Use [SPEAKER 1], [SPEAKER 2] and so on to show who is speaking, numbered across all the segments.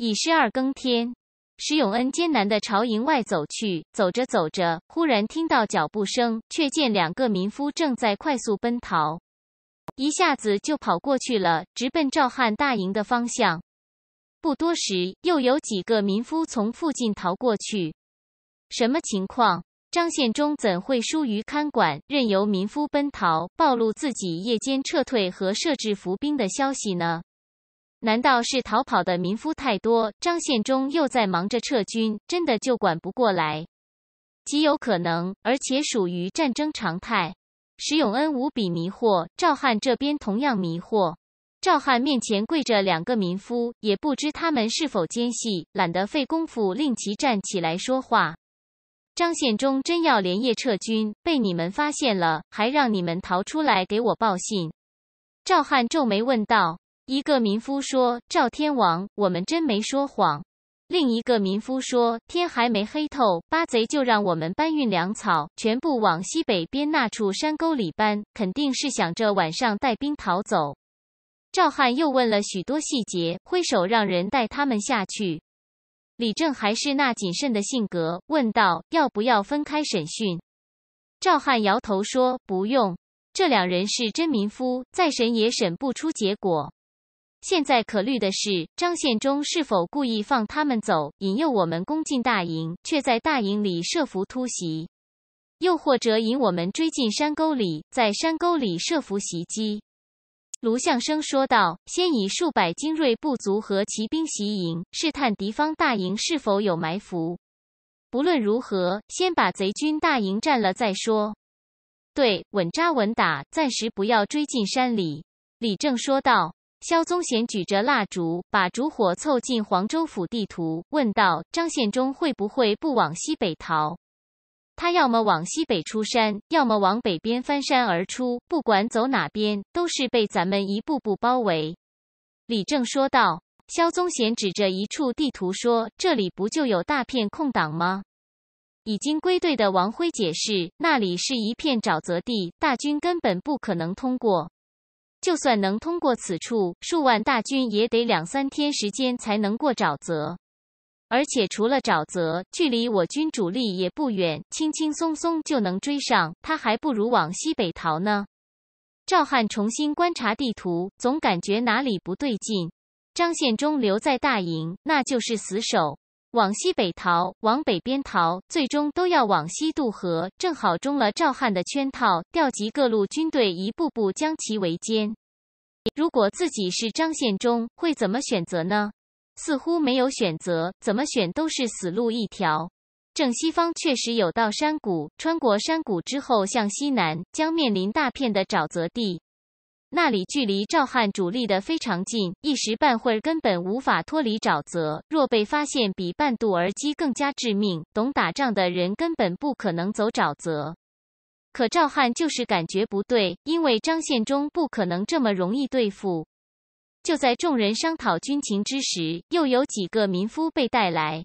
[SPEAKER 1] 已是二更天，石永恩艰难地朝营外走去。走着走着，忽然听到脚步声，却见两个民夫正在快速奔逃，一下子就跑过去了，直奔赵汉大营的方向。不多时，又有几个民夫从附近逃过去。什么情况？张献忠怎会疏于看管，任由民夫奔逃，暴露自己夜间撤退和设置伏兵的消息呢？难道是逃跑的民夫太多？张献忠又在忙着撤军，真的就管不过来？极有可能，而且属于战争常态。石永恩无比迷惑，赵汉这边同样迷惑。赵汉面前跪着两个民夫，也不知他们是否奸细，懒得费功夫令其站起来说话。张献忠真要连夜撤军，被你们发现了，还让你们逃出来给我报信？赵汉皱眉问道。一个民夫说：“赵天王，我们真没说谎。”另一个民夫说：“天还没黑透，八贼就让我们搬运粮草，全部往西北边那处山沟里搬，肯定是想着晚上带兵逃走。”赵汉又问了许多细节，挥手让人带他们下去。李正还是那谨慎的性格，问道：“要不要分开审讯？”赵汉摇头说：“不用，这两人是真民夫，再审也审不出结果。”现在可虑的是，张献忠是否故意放他们走，引诱我们攻进大营，却在大营里设伏突袭；又或者引我们追进山沟里，在山沟里设伏袭击。卢相生说道：“先以数百精锐部卒和骑兵袭营，试探敌方大营是否有埋伏。不论如何，先把贼军大营占了再说。”对，稳扎稳打，暂时不要追进山里。”李正说道。萧宗贤举着蜡烛，把烛火凑近黄州府地图，问道：“张献忠会不会不往西北逃？他要么往西北出山，要么往北边翻山而出。不管走哪边，都是被咱们一步步包围。”李正说道。萧宗贤指着一处地图说：“这里不就有大片空档吗？”已经归队的王辉解释：“那里是一片沼泽地，大军根本不可能通过。”就算能通过此处，数万大军也得两三天时间才能过沼泽，而且除了沼泽，距离我军主力也不远，轻轻松松就能追上。他还不如往西北逃呢。赵汉重新观察地图，总感觉哪里不对劲。张献忠留在大营，那就是死守。往西北逃，往北边逃，最终都要往西渡河，正好中了赵汉的圈套，调集各路军队，一步步将其围歼。如果自己是张献忠，会怎么选择呢？似乎没有选择，怎么选都是死路一条。正西方确实有道山谷，穿过山谷之后向西南，将面临大片的沼泽地。那里距离赵汉主力的非常近，一时半会儿根本无法脱离沼泽。若被发现，比半渡而击更加致命。懂打仗的人根本不可能走沼泽，可赵汉就是感觉不对，因为张献忠不可能这么容易对付。就在众人商讨军情之时，又有几个民夫被带来。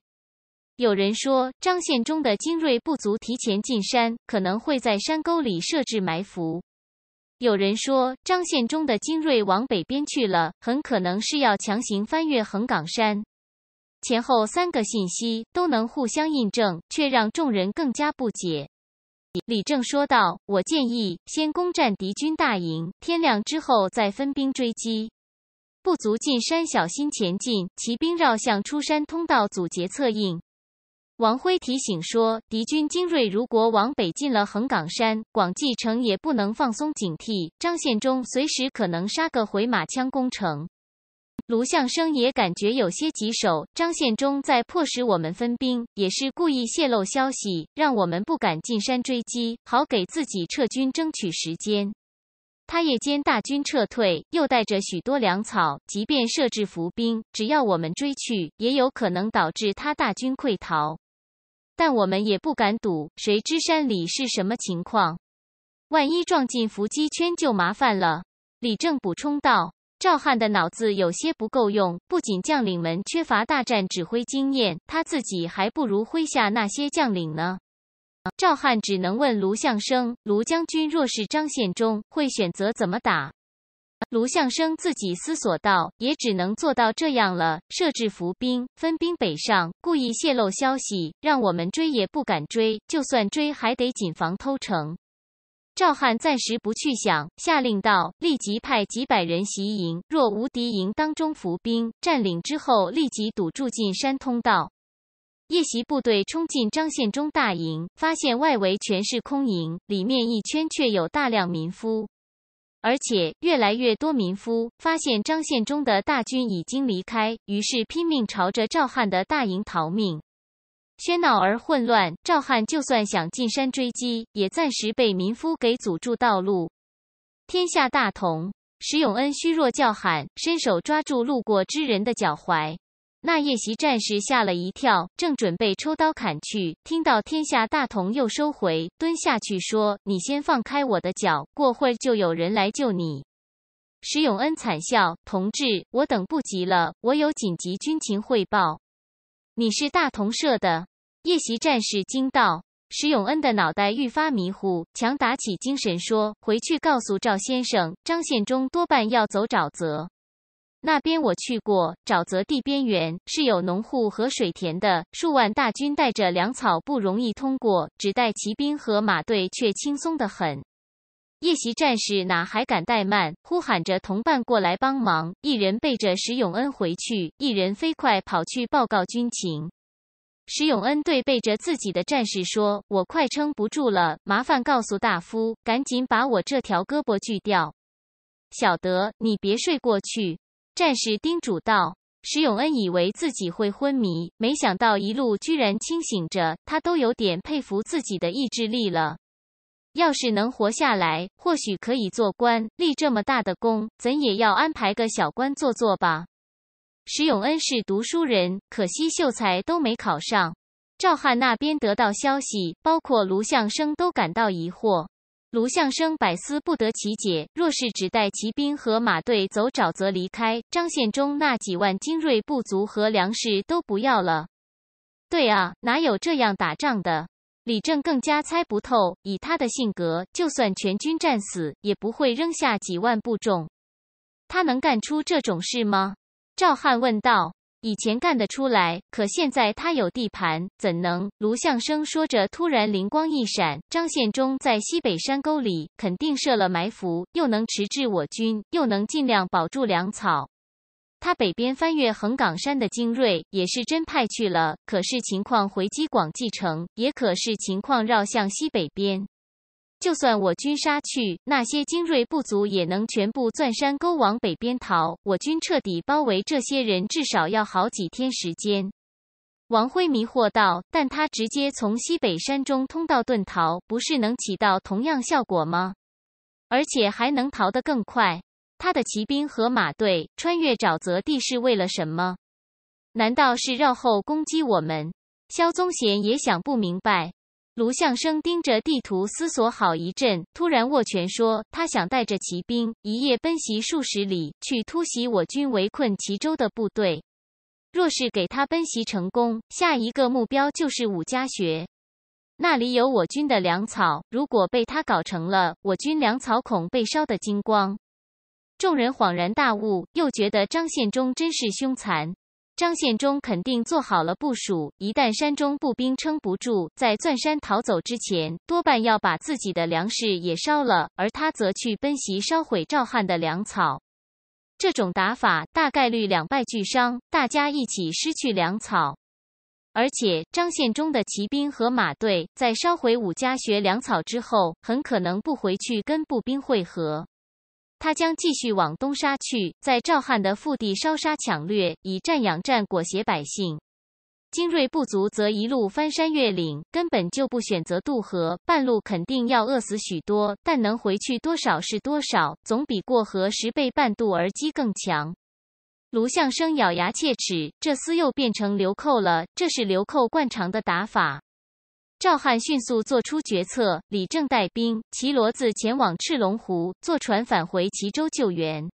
[SPEAKER 1] 有人说，张献忠的精锐不足，提前进山，可能会在山沟里设置埋伏。有人说，张献忠的精锐往北边去了，很可能是要强行翻越横岗山。前后三个信息都能互相印证，却让众人更加不解。李正说道：“我建议先攻占敌军大营，天亮之后再分兵追击。不足进山小心前进，骑兵绕向出山通道阻截策应。”王辉提醒说：“敌军精锐如果往北进了横岗山，广济城也不能放松警惕。张献忠随时可能杀个回马枪攻城。”卢相生也感觉有些棘手。张献忠在迫使我们分兵，也是故意泄露消息，让我们不敢进山追击，好给自己撤军争取时间。他夜间大军撤退，又带着许多粮草，即便设置伏兵，只要我们追去，也有可能导致他大军溃逃。但我们也不敢赌，谁知山里是什么情况？万一撞进伏击圈就麻烦了。李正补充道：“赵汉的脑子有些不够用，不仅将领们缺乏大战指挥经验，他自己还不如麾下那些将领呢。”赵汉只能问卢相生：“卢将军，若是张献忠，会选择怎么打？”卢象升自己思索道：“也只能做到这样了。设置伏兵，分兵北上，故意泄露消息，让我们追也不敢追，就算追还得谨防偷城。”赵汉暂时不去想，下令道：“立即派几百人袭营，若无敌营当中伏兵，占领之后立即堵住进山通道。”夜袭部队冲进张献忠大营，发现外围全是空营，里面一圈却有大量民夫。而且越来越多民夫发现张献忠的大军已经离开，于是拼命朝着赵汉的大营逃命，喧闹而混乱。赵汉就算想进山追击，也暂时被民夫给阻住道路。天下大同，石永恩虚弱叫喊，伸手抓住路过之人的脚踝。那夜袭战士吓了一跳，正准备抽刀砍去，听到“天下大同”又收回，蹲下去说：“你先放开我的脚，过会儿就有人来救你。”石永恩惨笑：“同志，我等不及了，我有紧急军情汇报。”你是大同社的夜袭战士惊道：“石永恩的脑袋愈发迷糊，强打起精神说：回去告诉赵先生，张献忠多半要走沼泽。”那边我去过，沼泽地边缘是有农户和水田的。数万大军带着粮草不容易通过，只带骑兵和马队却轻松得很。夜袭战士哪还敢怠慢，呼喊着同伴过来帮忙，一人背着石永恩回去，一人飞快跑去报告军情。石永恩对背着自己的战士说：“我快撑不住了，麻烦告诉大夫，赶紧把我这条胳膊锯掉。”小德，你别睡过去。战士叮嘱道：“石永恩以为自己会昏迷，没想到一路居然清醒着，他都有点佩服自己的意志力了。要是能活下来，或许可以做官，立这么大的功，怎也要安排个小官做做吧。”石永恩是读书人，可惜秀才都没考上。赵汉那边得到消息，包括卢相生都感到疑惑。卢象升百思不得其解，若是只带骑兵和马队走沼泽离开，张献忠那几万精锐部族和粮食都不要了？对啊，哪有这样打仗的？李正更加猜不透，以他的性格，就算全军战死，也不会扔下几万部众，他能干出这种事吗？赵汉问道。以前干得出来，可现在他有地盘，怎能？卢相生说着，突然灵光一闪：张献忠在西北山沟里肯定设了埋伏，又能迟滞我军，又能尽量保住粮草。他北边翻越横岗山的精锐也是真派去了，可是情况回击广济城，也可是情况绕向西北边。就算我军杀去，那些精锐不足也能全部钻山沟往北边逃。我军彻底包围这些人，至少要好几天时间。王辉迷惑道：“但他直接从西北山中通道遁逃，不是能起到同样效果吗？而且还能逃得更快。他的骑兵和马队穿越沼泽地是为了什么？难道是绕后攻击我们？”萧宗贤也想不明白。卢象生盯着地图思索好一阵，突然握拳说：“他想带着骑兵一夜奔袭数十里，去突袭我军围困齐州的部队。若是给他奔袭成功，下一个目标就是武家学，那里有我军的粮草。如果被他搞成了，我军粮草恐被烧得精光。”众人恍然大悟，又觉得张献忠真是凶残。张献忠肯定做好了部署，一旦山中步兵撑不住，在钻山逃走之前，多半要把自己的粮食也烧了，而他则去奔袭烧毁赵汉的粮草。这种打法大概率两败俱伤，大家一起失去粮草。而且张献忠的骑兵和马队在烧毁武家学粮草之后，很可能不回去跟步兵会合。他将继续往东杀去，在赵汉的腹地烧杀抢掠，以战养战，裹挟百姓。精锐不足，则一路翻山越岭，根本就不选择渡河，半路肯定要饿死许多，但能回去多少是多少，总比过河十倍半渡而击更强。卢相生咬牙切齿：“这厮又变成流寇了，这是流寇惯常的打法。”赵汉迅速做出决策，李正带兵骑骡子前往赤龙湖，坐船返回齐州救援。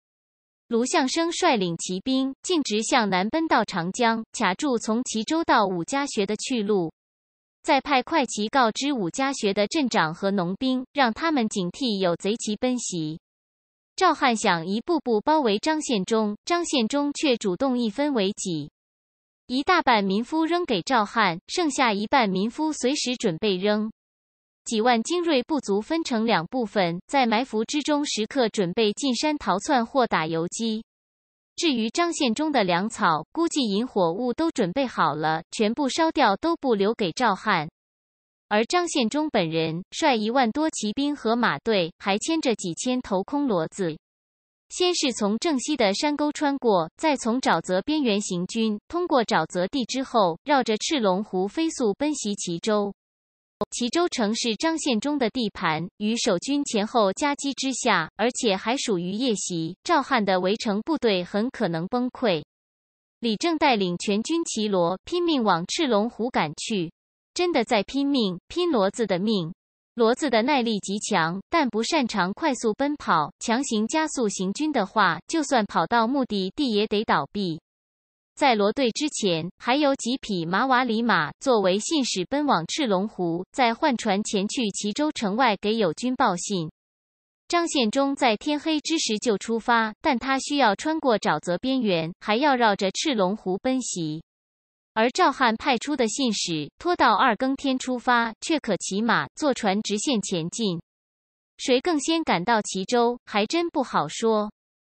[SPEAKER 1] 卢象升率领骑兵径直向南奔到长江，卡住从齐州到武家学的去路，再派快骑告知武家学的镇长和农兵，让他们警惕有贼骑奔袭。赵汉想一步步包围张献忠，张献忠却主动一分为几。一大半民夫扔给赵汉，剩下一半民夫随时准备扔。几万精锐部族分成两部分，在埋伏之中时刻准备进山逃窜或打游击。至于张献忠的粮草，估计引火物都准备好了，全部烧掉，都不留给赵汉。而张献忠本人率一万多骑兵和马队，还牵着几千头空骡子。先是从正西的山沟穿过，再从沼泽边缘行军。通过沼泽地之后，绕着赤龙湖飞速奔袭齐州。齐州城是张献忠的地盘，与守军前后夹击之下，而且还属于夜袭，赵汉的围城部队很可能崩溃。李正带领全军骑骡拼命往赤龙湖赶去，真的在拼命，拼骡子的命。骡子的耐力极强，但不擅长快速奔跑。强行加速行军的话，就算跑到目的地也得倒闭。在骡队之前，还有几匹马瓦里马作为信使奔往赤龙湖，在换船前去齐州城外给友军报信。张献忠在天黑之时就出发，但他需要穿过沼泽边缘，还要绕着赤龙湖奔袭。而赵汉派出的信使拖到二更天出发，却可骑马坐船直线前进，谁更先赶到齐州，还真不好说。